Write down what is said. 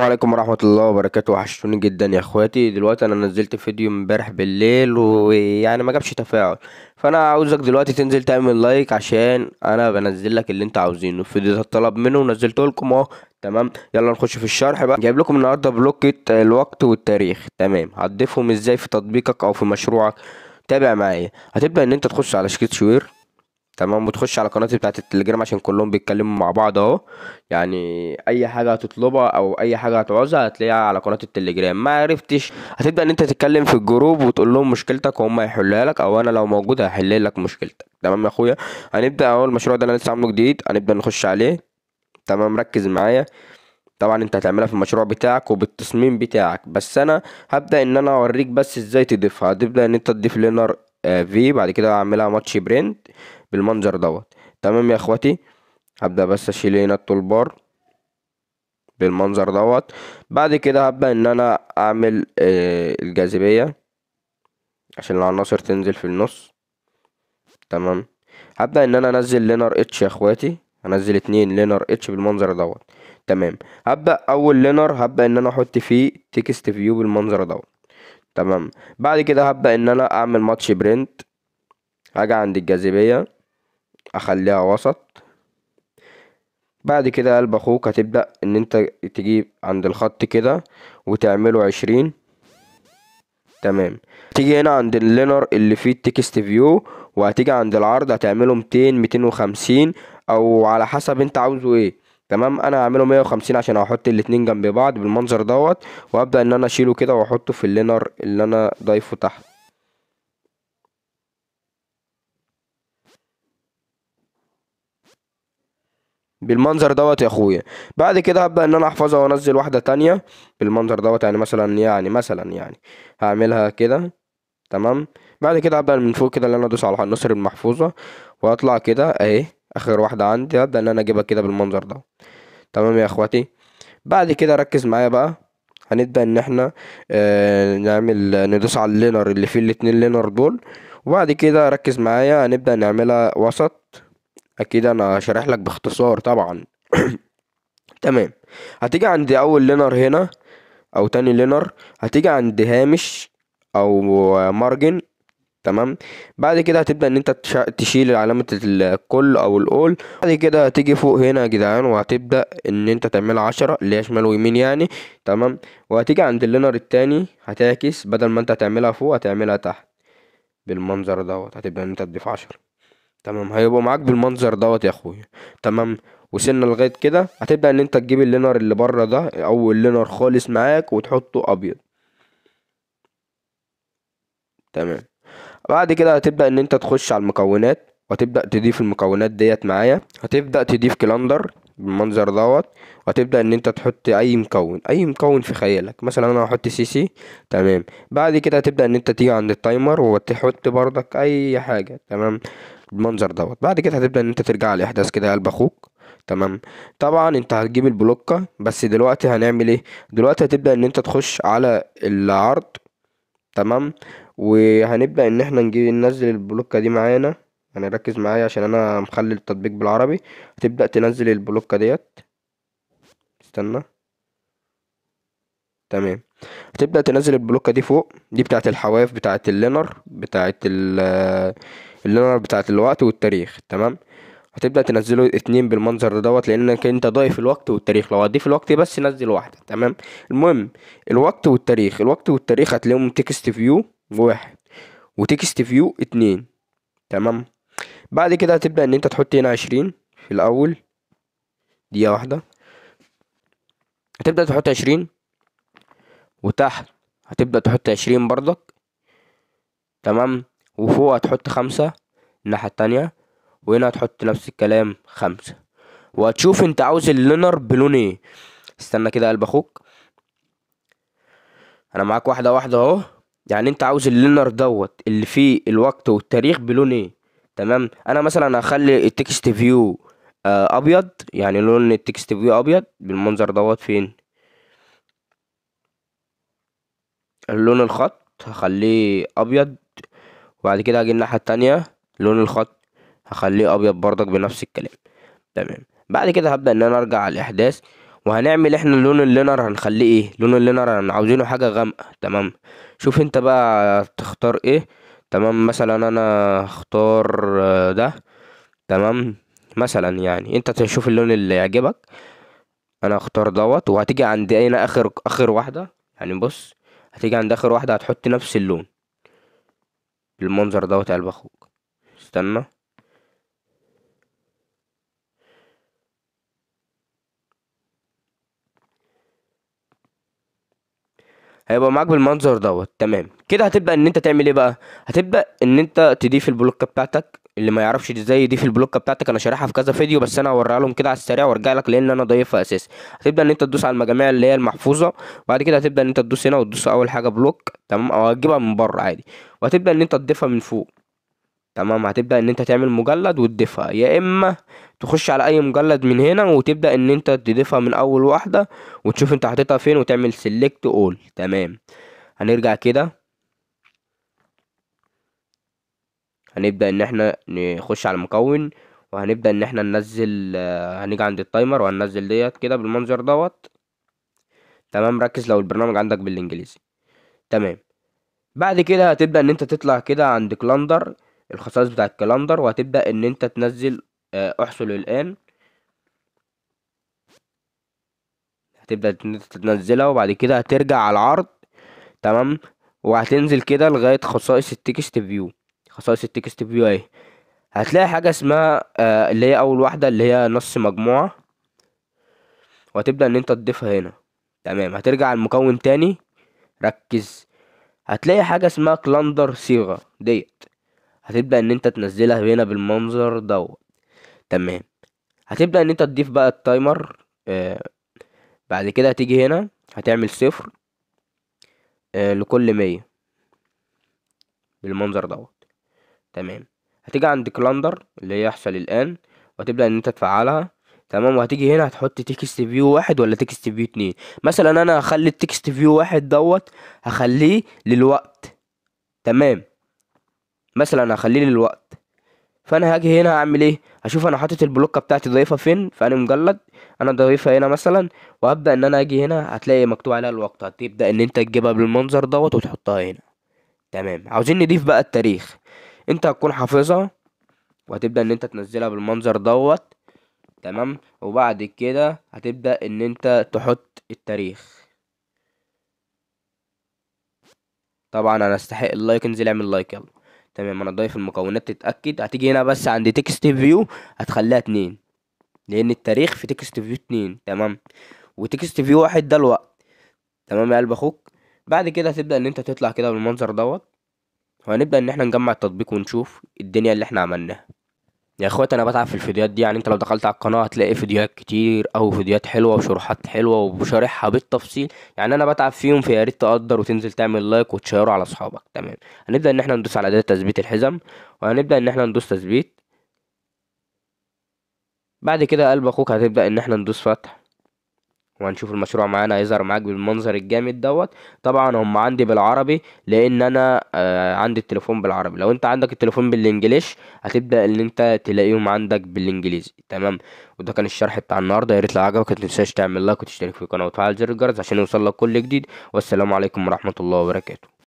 السلام عليكم ورحمة الله وبركاته وحشتوني جدا يا اخواتي دلوقتي انا نزلت فيديو امبارح بالليل ويعني ما جابش تفاعل فانا عاوزك دلوقتي تنزل تعمل لايك عشان انا بنزل لك اللي انت عاوزينه الفيديو ده اتطلب منه ونزلته لكم اهو تمام يلا نخش في الشرح بقى جايب لكم النهارده بلوكة الوقت والتاريخ تمام هتضيفهم ازاي في تطبيقك او في مشروعك تابع معايا هتبدأ ان انت تخش على شكيت شوير تمام وتخش على قناتي بتاعت التليجرام عشان كلهم بيتكلموا مع بعض اهو يعني اي حاجه هتطلبها او اي حاجه هتعوزها هتلاقيها على قناه التليجرام ما عرفتش هتبدا ان انت تتكلم في الجروب وتقول لهم مشكلتك وهم هيحلها لك او انا لو موجود هحل لك مشكلتك تمام يا اخويا هنبدا اهو المشروع ده انا لسه عامله جديد هنبدا نخش عليه تمام ركز معايا طبعا انت هتعملها في المشروع بتاعك وبالتصميم بتاعك بس انا هبدا ان انا اوريك بس ازاي تضيفها هتبدا ان انت تضيف لينر في آه، بعد كده هعملها ماتش برنت بالمنظر دوت تمام يا اخواتي هبدأ بس اشيل هنا التولبار بالمنظر دوت بعد كده هبدأ ان انا اعمل آه، الجاذبية عشان العناصر تنزل في النص تمام هبدأ ان انا انزل لينر اتش يا اخواتي انزل اتنين لينر اتش بالمنظر دوت تمام هبدأ اول لينر هبدأ ان انا احط فيه تكست فيو بالمنظر دوت تمام بعد كده هبدأ ان انا اعمل ماتش برنت هاجي عند الجاذبية اخليها وسط بعد كده قلب اخوك هتبدأ ان انت تجيب عند الخط كده وتعمله عشرين تمام تيجي هنا عند اللينر اللي فيه التكست فيو وهتيجي عند العرض هتعمله ميتين ميتين وخمسين او على حسب انت عاوزه ايه تمام انا هعمله 150 عشان هحط الاتنين جنب بعض بالمنظر دوت وابدا ان انا اشيله كده واحطه في اللينر اللي انا ضايفه تحت بالمنظر دوت يا اخويا بعد كده هبدا ان انا احفظها وانزل واحده تانية بالمنظر دوت يعني مثلا يعني مثلا يعني هعملها كده تمام بعد كده هبدا من فوق كده اللي انا ادوس على النصر المحفوظه واطلع كده اهي اخر واحدة عندي هبدأ ان انا اجيبها كده بالمنظر ده تمام يا اخواتي بعد كده ركز معايا بقى هنبدأ ان احنا آه نعمل ندوس على اللينر اللي فيه الاتنين لينر دول وبعد كده ركز معايا هنبدأ نعملها وسط اكيد انا شارح لك باختصار طبعا تمام هتيجي عند اول لينر هنا او تاني لينر هتيجي عند هامش او مارجن تمام بعد كده هتبدا ان انت تشيل علامه الكل او الاول بعد كده هتيجي فوق هنا يا جدعان وهتبدا ان انت تعمل عشرة اللي هي شمال ويمين يعني تمام وهتيجي عند اللينر التاني هتعكس بدل ما انت هتعملها فوق هتعملها تحت بالمنظر دوت هتبدا ان انت تضيف عشرة تمام هيبقى معاك بالمنظر دوت يا اخويا تمام وصلنا لغايه كده هتبدا ان انت تجيب اللينر اللي بره ده او اللينر خالص معاك وتحطه ابيض تمام بعد كده هتبدأ ان انت تخش على المكونات وتبدأ تضيف المكونات ديت معايا هتبدأ تضيف كلندر بالمنظر دوت وهتبدأ ان انت تحط اي مكون اي مكون في خيالك مثلا انا هحط سي سي تمام بعد كده هتبدأ ان انت تيجي عند التايمر وتحط بردك اي حاجة تمام بالمنظر دوت بعد كده هتبدأ ان انت ترجع لاحداث كده يا قلب اخوك تمام طبعا انت هتجيب البلوكة بس دلوقتي هنعمل ايه دلوقتي هتبدأ ان انت تخش على العرض تمام وهنبدأ ان احنا نجي ننزل البلوكة دي معانا يعني ركز معايا عشان انا مخلي التطبيق بالعربي هتبدأ تنزل البلوكة ديت استنى تمام هتبدأ تنزل البلوكة دي فوق دي بتاعت الحواف بتاعت اللينر بتاعت آه، اللينر بتاعت الوقت والتاريخ تمام هتبدأ تنزله اتنين بالمنظر دوت لأنك أنت ضايف الوقت والتاريخ لو هتضيف الوقت بس نزل واحدة تمام المهم الوقت والتاريخ الوقت والتاريخ هتلاقيهم تكست فيو واحد وتكست فيو اتنين تمام بعد كده هتبدأ ان انت تحط هنا عشرين في الاول دقيقة واحدة هتبدأ تحط عشرين وتحت هتبدأ تحط عشرين برضك تمام وفوق هتحط خمسة الناحية التانية وهنا هتحط نفس الكلام خمسة وهتشوف انت عاوز اللينر بلون ايه استنى كده قلب اخوك انا معاك واحدة واحدة اهو يعني انت عاوز اللينر دوت اللي فيه الوقت والتاريخ بلون ايه تمام انا مثلا هخلي التكست فيو آه ابيض يعني لون التكست فيو ابيض بالمنظر دوت فين اللون الخط هخليه ابيض وبعد كده هاجي الناحيه التانية لون الخط هخليه ابيض برضك بنفس الكلام تمام بعد كده هبدا ان انا ارجع على الاحداث وهنعمل احنا لون اللينر هنخليه ايه لون اللينر عاوزينه حاجة غامقة تمام شوف انت بقى تختار ايه تمام مثلا انا اختار آه، ده تمام مثلا يعني انت تشوف اللون اللي يعجبك انا اختار دوت وهتيجي عند هنا اخر اخر واحدة يعني بص هتيجي عند اخر واحدة هتحط نفس اللون بالمنظر دوت يا قلب اخوك استنى هيبقى معاك بالمنظر دوت تمام كده هتبدا ان انت تعمل ايه بقى هتبدا ان انت تضيف البلوكه بتاعتك اللي ما يعرفش ازاي يضيف البلوكه بتاعتك انا شارحها في كذا فيديو بس انا هوريها لهم كده على السريع وارجع لك لان انا ضيفها اساسا هتبدا ان انت تدوس على المجاميع اللي هي المحفوظه وبعد كده هتبدا ان انت تدوس هنا وتدوس اول حاجه بلوك تمام او هتجيبها من بره عادي وهتبدا ان انت تضيفها من فوق تمام هتبدأ ان انت تعمل مجلد وتضيفها يا اما تخش على اي مجلد من هنا وتبدأ ان انت تضيفها من اول واحدة وتشوف انت حاططها فين وتعمل سيلكت اول تمام هنرجع كده هنبدأ ان احنا نخش على المكون وهنبدأ ان احنا ننزل هنيجي عند التايمر وهننزل ديت كده بالمنظر دوت تمام ركز لو البرنامج عندك بالانجليزي تمام بعد كده هتبدأ ان انت تطلع كده عند كلاندر الخصائص بتاع الكالندر وهتبدأ ان انت تنزل آه، احصل الان هتبدأ تنزلها وبعد كده هترجع على العرض تمام وهتنزل كده لغاية خصائص التكست فيو خصائص التكست فيو اهي هتلاقي حاجة اسمها آه، اللي هي أول واحدة اللي هي نص مجموعة وهتبدأ إن أنت تضيفها هنا تمام هترجع على المكون تاني ركز هتلاقي حاجة اسمها كلندر صيغة ديت هتبدأ ان انت تنزلها هنا بالمنظر دوت تمام هتبدأ ان انت تضيف بقى التايمر آه بعد كده هتيجي هنا هتعمل صفر آه لكل مية بالمنظر دوت تمام هتيجي عند كلندر اللي هيحصل الآن وهتبدأ ان انت تفعلها تمام وهتيجي هنا هتحط تكست فيو واحد ولا تكست فيو اتنين مثلا انا هخلي التكست فيو واحد دوت هخليه للوقت تمام مثلا هخليه للوقت فانا هاجي هنا هعمل ايه هشوف انا حاطط البلوكه بتاعتي ضايفه فين فانا مجلد انا ضايفها هنا مثلا وهبدا ان انا اجي هنا هتلاقي مكتوب عليها الوقت هتبدا ان انت تجيبها بالمنظر دوت وتحطها هنا تمام عاوزين نضيف بقى التاريخ انت هتكون حافظها وهتبدا ان انت تنزلها بالمنظر دوت تمام وبعد كده هتبدا ان انت تحط التاريخ طبعا انا استحق اللايك انزل اعمل لايك يلا تمام انا ضايف المكونات تتاكد هتيجي هنا بس عند تكست فيو هتخليها اتنين لان التاريخ في تكست فيو اتنين تمام وتكست فيو واحد ده الوقت تمام يا قلب اخوك بعد كده هتبدا ان انت تطلع كده بالمنظر دوت وهنبدا ان احنا نجمع التطبيق ونشوف الدنيا اللي احنا عملناها يا اخوات انا بتعب في الفيديوهات دي يعني انت لو دخلت على القناه هتلاقي فيديوهات كتير او فيديوهات حلوه وشروحات حلوه وشارحها بالتفصيل يعني انا بتعب فيهم فيا ريت تقدر وتنزل تعمل لايك وتشيره على اصحابك تمام هنبدا ان احنا ندوس على اداه تثبيت الحزم وهنبدا ان احنا ندوس تثبيت بعد كده قلب اخوك هتبدا ان احنا ندوس فتح وهنشوف المشروع معانا هيظهر معاك بالمنظر الجامد دوت طبعا هم عندي بالعربي لان انا آه عندي التليفون بالعربي لو انت عندك التليفون بالانجليش هتبدا ان انت تلاقيهم عندك بالانجليزي تمام وده كان الشرح بتاع النهارده يا ريت لو عجبك متنساش تعمل لايك وتشترك في القناه وتفعل زر الجرس عشان يوصلك كل جديد والسلام عليكم ورحمه الله وبركاته